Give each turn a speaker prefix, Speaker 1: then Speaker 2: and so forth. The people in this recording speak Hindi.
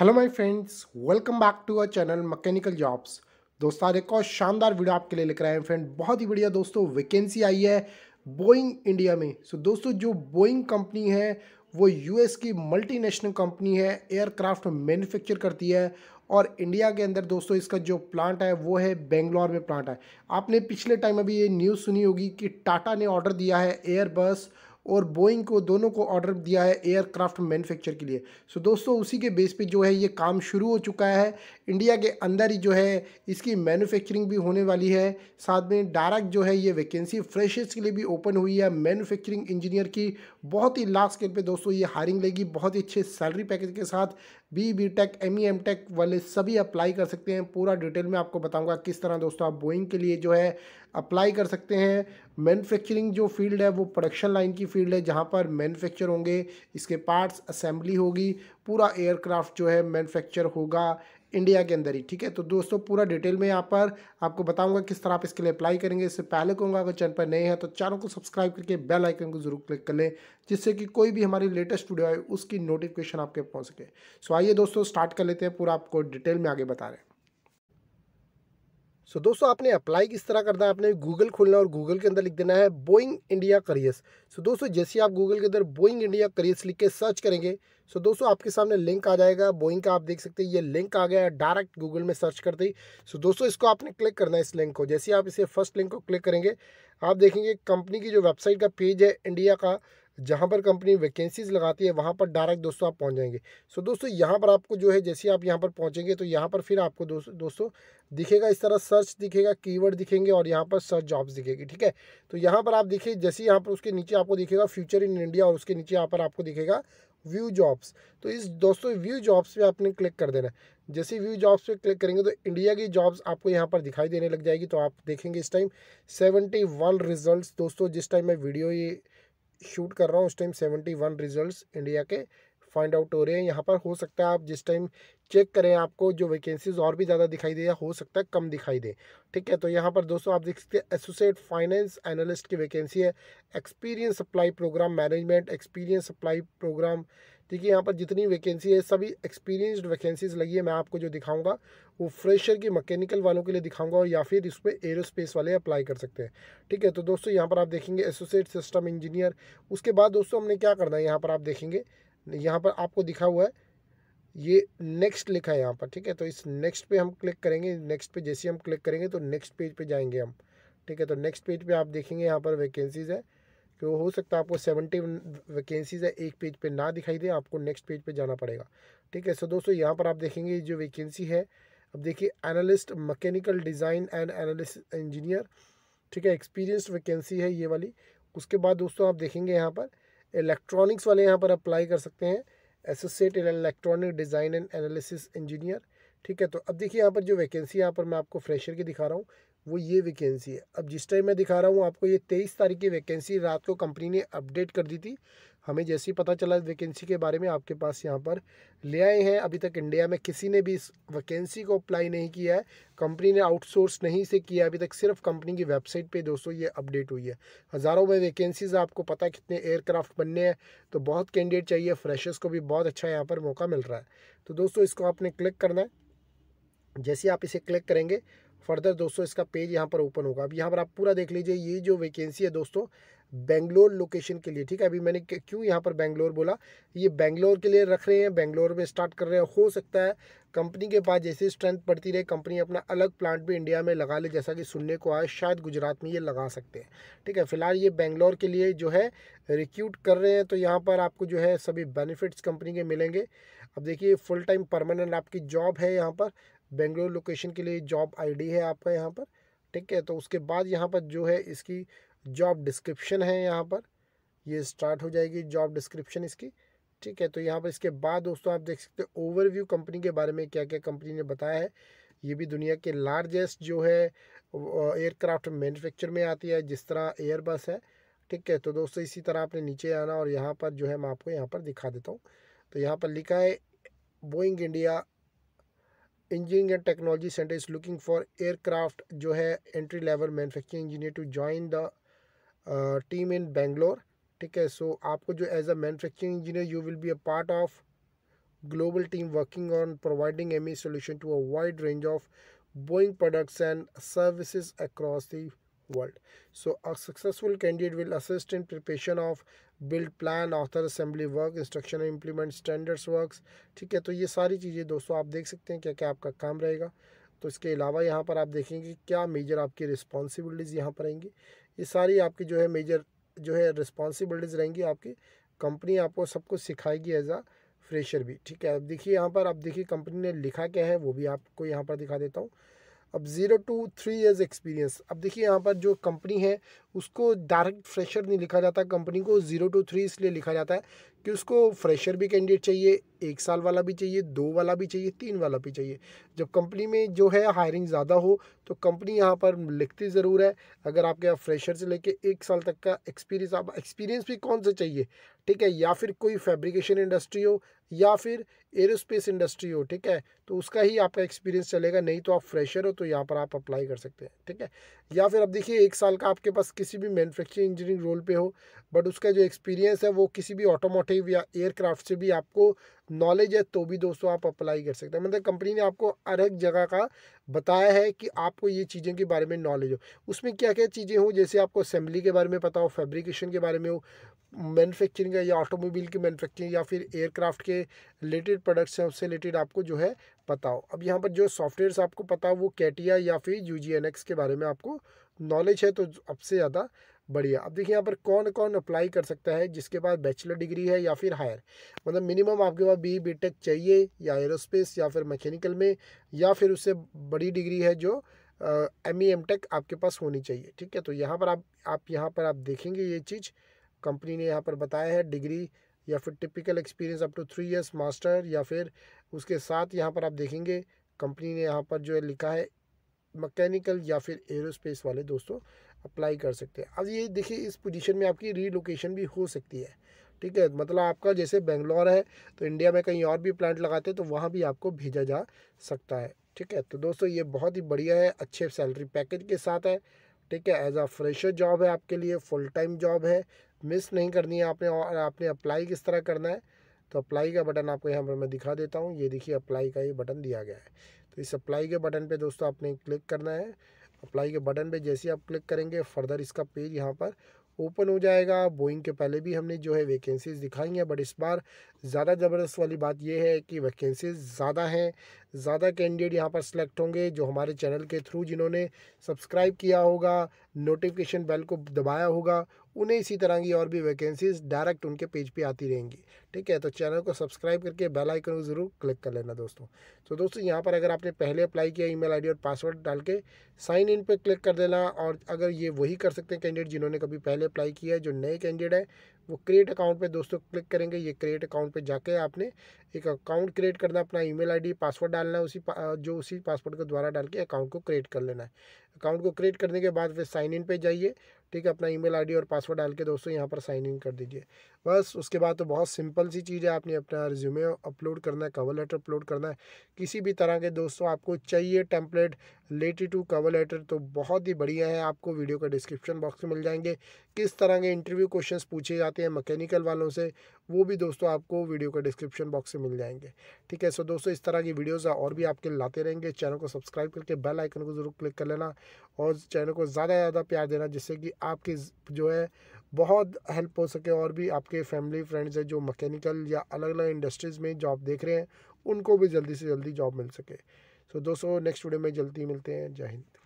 Speaker 1: Hello my friends welcome back to our channel mechanical jobs दोस्तों आज एक और शानदार वीडियो आपके लिए लेकर आए हैं फ्रेंड बहुत ही बढ़िया दोस्तों वैकेंसी आई है बोइंग इंडिया में सो so, दोस्तों जो बोइंग कंपनी है वो यूएस की मल्टीनेशनल कंपनी है एयरक्राफ्ट मैन्युफैक्चर करती है और इंडिया के अंदर दोस्तों इसका जो प्लांट है वो है बेंगलौर में प्लांट है आपने पिछले टाइम अभी ये न्यूज़ सुनी होगी कि टाटा ने ऑर्डर दिया है एयरबस और बोइंग को दोनों को ऑर्डर दिया है एयरक्राफ्ट मैन्युफैक्चर के लिए सो so दोस्तों उसी के बेस पे जो है ये काम शुरू हो चुका है इंडिया के अंदर ही जो है इसकी मैन्युफैक्चरिंग भी होने वाली है साथ में डायरेक्ट जो है ये वैकेंसी फ्रेशर्स के लिए भी ओपन हुई है मैनुफैक्चरिंग इंजीनियर की बहुत ही लार्ज स्केल पर दोस्तों ये हायरिंग लेगी बहुत ही अच्छे सैलरी पैकेज के साथ B B tech M E M tech वाले सभी अप्लाई कर सकते हैं पूरा डिटेल में आपको बताऊंगा किस तरह दोस्तों आप बोइंग के लिए जो है अप्लाई कर सकते हैं मैन्युफैक्चरिंग जो फील्ड है वो प्रोडक्शन लाइन की फील्ड है जहाँ पर मैन्युफैक्चर होंगे इसके पार्ट्स असेंबली होगी पूरा एयरक्राफ्ट जो है मैन्युफैक्चर होगा इंडिया के अंदर ही ठीक है तो दोस्तों पूरा डिटेल में यहाँ पर आपको बताऊंगा किस तरह आप इसके लिए अप्लाई करेंगे इससे पहले कहूँगा अगर चैनल पर नए हैं तो चैनल को सब्सक्राइब करके बेल आइकन को जरूर क्लिक कर लें जिससे कि कोई भी हमारी लेटेस्ट वीडियो आए उसकी नोटिफिकेशन आपके पहुँच सके सो आइए दोस्तों स्टार्ट कर लेते हैं पूरा आपको डिटेल में आगे बता रहे हैं सो so, दोस्तों आपने अप्लाई किस तरह करना है आपने गूगल खोलना है और गूगल के अंदर लिख देना है बोइंग इंडिया करियर्स सो दोस्तों जैसे आप गूगल के अंदर बोइंग इंडिया करियर्स लिख के सर्च करेंगे सो so, दोस्तों आपके सामने लिंक आ जाएगा बोइंग का आप देख सकते हैं ये लिंक आ गया है डायरेक्ट गूगल में सर्च करते ही सो so, दोस्तों इसको आपने क्लिक करना है इस लिंक को जैसे आप इसे फर्स्ट लिंक को क्लिक करेंगे आप देखेंगे कंपनी की जो वेबसाइट का पेज है इंडिया का जहाँ पर कंपनी वैकेंसीज़ लगाती है वहाँ पर डायरेक्ट दोस्तों आप पहुँच जाएंगे सो दोस्तों यहाँ पर आपको जो है जैसे आप यहाँ पर पहुँचेंगे तो यहाँ पर फिर आपको दोस्तों दिखेगा इस तरह सर्च दिखेगा कीवर्ड दिखेंगे और यहाँ पर सर्च जॉब्स दिखेगी ठीक है तो यहाँ पर आप देखिए जैसे यहाँ पर उसके नीचे आपको दिखेगा फ्यूचर इन इंडिया और उसके नीचे यहाँ पर आपको दिखेगा व्यू जॉब्स तो इस दोस्तों व्यू जॉब्स पे आपने क्लिक कर देना जैसे व्यू जॉब्स पे क्लिक करेंगे तो इंडिया की जॉब्स आपको यहाँ पर दिखाई देने लग जाएगी तो आप देखेंगे इस टाइम सेवेंटी वन रिजल्ट दोस्तों जिस टाइम मैं वीडियो ये शूट कर रहा हूँ उस time seventy one result India के फाइंड आउट हो रहे हैं यहाँ पर हो सकता है आप जिस टाइम चेक करें आपको जो वैकेंसीज और भी ज़्यादा दिखाई दे या हो सकता है कम दिखाई दे ठीक है तो यहाँ पर दोस्तों आप देख सकते हैं एसोसिएट फाइनेंस एनालिस्ट की वैकेंसी है experience supply programme management experience supply programme ठीक है यहाँ पर जितनी वैकेंसी है सभी एक्सपीरियंस्ड वैकेंसीज लगी है मैं आपको जो दिखाऊंगा वो फ्रेशर की मैकेनिकल वालों के लिए दिखाऊंगा और या फिर पर एरोस्पेस वाले अप्लाई कर सकते हैं ठीक है तो दोस्तों यहाँ पर आप देखेंगे एसोसिएट सिस्टम इंजीनियर उसके बाद दोस्तों हमने क्या करना है यहाँ पर आप देखेंगे यहाँ पर आपको दिखा हुआ है ये नेक्स्ट लिखा है यहाँ पर ठीक है तो इस नेक्स्ट पे हम क्लिक करेंगे नेक्स्ट पे जैसे हम क्लिक करेंगे तो नेक्स्ट पेज पे जाएंगे हम ठीक है तो नेक्स्ट पेज पे आप देखेंगे यहाँ पर वैकेंसीज़ है तो हो सकता है आपको सेवेंटी वैकेंसीज़ है एक पेज पे ना दिखाई दे आपको नेक्स्ट पेज पे जाना पड़ेगा ठीक है सो दोस्तों यहाँ पर आप देखेंगे जो वैकेंसी है अब देखिए analyst mechanical design and analyst engineer ठीक है एक्सपीरियंस वैकेंसी है ये वाली उसके बाद दोस्तों आप देखेंगे यहाँ पर इलेक्ट्रॉनिक्स वाले यहाँ पर अप्लाई कर सकते हैं associate electronic design and analysis engineer ठीक है तो अब देखिए यहाँ पर जो वैकेंसी यहाँ पर मैं आपको फ्रेशर की दिखा रहा हूँ वो ये वैकेंसी है अब जिस टाइम मैं दिखा रहा हूँ आपको ये तेईस तारीख की वैकेंसी रात को कंपनी ने अपडेट कर दी थी हमें जैसे ही पता चला वैकेंसी के बारे में आपके पास यहाँ पर ले आए हैं अभी तक इंडिया में किसी ने भी इस वैकेंसी को अप्लाई नहीं किया है कंपनी ने आउटसोर्स नहीं से किया अभी तक सिर्फ कंपनी की वेबसाइट पे दोस्तों ये अपडेट हुई है हज़ारों में वैकेंसीज आपको पता है कितने एयरक्राफ्ट बनने हैं तो बहुत कैंडिडेट चाहिए फ्रेशर्स को भी बहुत अच्छा यहाँ पर मौका मिल रहा है तो दोस्तों इसको आपने क्लिक करना है जैसे आप इसे क्लिक करेंगे फर्दर दोस्तों इसका पेज यहाँ पर ओपन होगा अब यहाँ पर आप पूरा देख लीजिए ये जो वैकेंसी है दोस्तों बेंगलोर लोकेशन के लिए ठीक है अभी मैंने क्यों यहाँ पर बेंगलोर बोला ये बेंगलोर के लिए रख रहे हैं बेंगलोर में स्टार्ट कर रहे हैं हो सकता है कंपनी के पास जैसे स्ट्रेंथ बढ़ती रहे कंपनी अपना अलग प्लांट भी इंडिया में लगा ले जैसा कि सुनने को आए शायद गुजरात में ये लगा सकते हैं ठीक है फिलहाल ये बेंगलोर के लिए जो है रिक्यूट कर रहे हैं तो यहाँ पर आपको जो है सभी बेनिफिट्स कंपनी के मिलेंगे अब देखिए फुल टाइम परमानेंट आपकी जॉब है यहाँ पर बेंगलोर लोकेशन के लिए जॉब आईडी है आपका यहाँ पर ठीक है तो उसके बाद यहाँ पर जो है इसकी जॉब डिस्क्रिप्शन है यहाँ पर ये स्टार्ट हो जाएगी जॉब डिस्क्रिप्शन इसकी ठीक है तो यहाँ पर इसके बाद दोस्तों आप देख सकते हो ओवरव्यू कंपनी के बारे में क्या क्या कंपनी ने बताया है ये भी दुनिया के लार्जेस्ट जो है एयरक्राफ्ट मैन्युफैक्चर में आती है जिस तरह एयरबस है ठीक है तो दोस्तों इसी तरह आपने नीचे आना और यहाँ पर जो है मैं आपको यहाँ पर दिखा देता हूँ तो यहाँ पर लिखा है Boeing India engineering and technology center is looking for aircraft जो entry level manufacturing engineer to join the uh, team in Bangalore ठीक है सो आपको जो a a manufacturing engineer you will be a part of global team working on providing Amy solution to a wide range of Boeing products and services across the world. So a successful candidate will assist in preparation of build plan author assembly work instruction implement standards works ठीक है तो ये सारी चीज़ें दोस्तों आप देख सकते हैं क्या क्या आपका काम रहेगा तो इसके अलावा यहाँ पर आप देखेंगे क्या मेजर आपकी रिस्पॉन्सिबिलिटीज़ यहाँ पर रहेंगी ये सारी आपकी जो है मेजर जो है रिस्पॉन्सिबिलिटीज़ रहेंगी आपकी कंपनी आपको सब कुछ सिखाएगी एज आ फ्रेशर भी ठीक है अब देखिए यहाँ पर आप देखिए कंपनी ने लिखा क्या है वो भी आपको यहाँ पर दिखा देता हूँ अब zero to three years experience अब देखिए यहाँ पर जो कंपनी है उसको डायरेक्ट फ्रेशर नहीं लिखा जाता कंपनी को ज़ीरो टू थ्री इसलिए लिखा जाता है कि उसको फ्रेशर भी कैंडिडेट चाहिए एक साल वाला भी चाहिए दो वाला भी चाहिए तीन वाला भी चाहिए जब कंपनी में जो है हायरिंग ज़्यादा हो तो कंपनी यहाँ पर लिखती ज़रूर है अगर आपके यहाँ फ्रेशर से लेके एक साल तक का एक्सपीरियंस आप एक्सपीरियंस भी कौन सा चाहिए ठीक है या फिर कोई फैब्रिकेशन इंडस्ट्री हो या फिर एरोस्पेस इंडस्ट्री हो ठीक है तो उसका ही आपका एक्सपीरियंस चलेगा नहीं तो आप फ्रेशर हो तो यहाँ पर आप अप्लाई कर सकते हैं ठीक है या फिर अब देखिए एक साल का आपके पास किसी भी मैनुफेक्चरिंग इंजीनियरिंग रोल पर हो बट उसका जो एक्सपीरियंस है वो किसी भी ऑटोमोटिव छोटे या एयरक्राफ्ट से भी आपको नॉलेज है तो भी दोस्तों आप अप्लाई कर सकते हैं मतलब कंपनी ने आपको हर एक जगह का बताया है कि आपको ये चीज़ों के बारे में नॉलेज हो उसमें क्या क्या चीज़ें हों जैसे आपको असेंबली के बारे में पता हो फैब्रिकेशन के बारे में हो मैन्युफैक्चरिंग या ऑटोमोबाइल की मैन्युफैक्चरिंग या फिर एयरक्राफ्ट के रिलेटेड प्रोडक्ट्स हैं उससे रिलेटेड आपको जो है पता हो अब यहाँ पर जो सॉफ्टवेयर आपको पता हो वो कैटिया या फिर यू के बारे में आपको नॉलेज है तो अब से ज़्यादा बढ़िया अब देखिए यहाँ पर कौन कौन अप्लाई कर सकता है जिसके पास बैचलर डिग्री है या फिर हायर मतलब मिनिमम आपके पास बी बी टेक चाहिए या एरोस्पेस या फिर मैकेनिकल में या फिर उससे बड़ी डिग्री है जो एम ई एम टेक आपके पास होनी चाहिए ठीक है तो यहाँ पर आप आप यहाँ पर आप देखेंगे ये चीज़ कंपनी ने यहाँ पर बताया है डिग्री या फिर typical experience up to three years master या फिर उसके साथ यहाँ पर आप देखेंगे कंपनी ने यहाँ पर जो है लिखा है मैकेनिकल या फिर एरोस्पेस वाले दोस्तों अप्लाई कर सकते हैं अब ये देखिए इस पोजीशन में आपकी रीलोकेशन भी हो सकती है ठीक है मतलब आपका जैसे बेंगलोर है तो इंडिया में कहीं और भी प्लांट लगाते हैं तो वहाँ भी आपको भेजा जा सकता है ठीक है तो दोस्तों ये बहुत ही बढ़िया है अच्छे सैलरी पैकेज के साथ है ठीक है एज आ फ्रेशर जॉब है आपके लिए फुल टाइम जॉब है मिस नहीं करनी है आपने और आपने अप्लाई किस तरह करना है तो अप्लाई का बटन आपको यहाँ पर मैं दिखा देता हूँ ये देखिए अप्लाई का ये बटन दिया गया है तो इस अप्लाई के बटन पे दोस्तों आपने क्लिक करना है अप्लाई के बटन पे जैसे आप क्लिक करेंगे फर्दर इसका पेज यहाँ पर ओपन हो जाएगा बोइंग के पहले भी हमने जो है वैकेंसीज़ दिखाई हैं बट इस बार ज़्यादा ज़बरदस्त वाली बात यह है कि वैकेंसीज़ ज़्यादा हैं ज़्यादा कैंडिडेट यहाँ पर सिलेक्ट होंगे जो हमारे चैनल के थ्रू जिन्होंने सब्सक्राइब किया होगा नोटिफिकेशन बेल को दबाया होगा उन्हें इसी तरह की और भी वैकेंसीज डायरेक्ट उनके पेज पे आती रहेंगी ठीक है तो चैनल को सब्सक्राइब करके बेल आइकन को ज़रूर क्लिक कर लेना दोस्तों तो दोस्तों यहाँ पर अगर आपने पहले अप्लाई किया ईमेल आईडी और पासवर्ड डाल के साइन इन पर क्लिक कर देना और अगर ये वही कर सकते हैं कैंडिडेट जिन्होंने कभी पहले अप्लाई किया है जो नए कैंडिडेट हैं वो क्रिएट अकाउंट पे दोस्तों क्लिक करेंगे ये क्रिएट अकाउंट पे जाके आपने एक अकाउंट क्रिएट करना अपना ईमेल आईडी पासवर्ड डालना है उसी जो उसी पासवर्ड के द्वारा डाल के अकाउंट को क्रिएट कर लेना है अकाउंट को क्रिएट करने के बाद फिर साइन इन पे जाइए ठीक है अपना ईमेल आईडी और पासवर्ड डाल के दोस्तों यहाँ पर साइन इन कर दीजिए बस उसके बाद तो बहुत सिंपल सी चीज़ है आपने अपना रिज्यूमे अपलोड करना है कवर लेटर अपलोड करना है किसी भी तरह के दोस्तों आपको चाहिए template related to cover letter तो बहुत ही बढ़िया है आपको वीडियो का डिस्क्रिप्शन बॉक्स में मिल जाएंगे किस तरह के इंटरव्यू क्वेश्चन पूछे जाते हैं मकैनिकल वालों से वो भी दोस्तों आपको वीडियो के डिस्क्रिप्शन बॉक्स में मिल जाएंगे ठीक है सो दोस्तों इस तरह की वीडियोस और भी आपके लाते रहेंगे चैनल को सब्सक्राइब करके बेल आइकन को ज़रूर क्लिक कर लेना और चैनल को ज़्यादा से ज़्यादा प्यार देना जिससे कि आपकी जो है बहुत हेल्प हो सके और भी आपके फैमिली फ्रेंड्स हैं जो मकैनिकल या अलग अलग इंडस्ट्रीज़ में जॉब देख रहे हैं उनको भी जल्दी से जल्दी जॉब मिल सके सो दोस्तों नेक्स्ट वीडियो में जल्दी मिलते हैं जय हिंद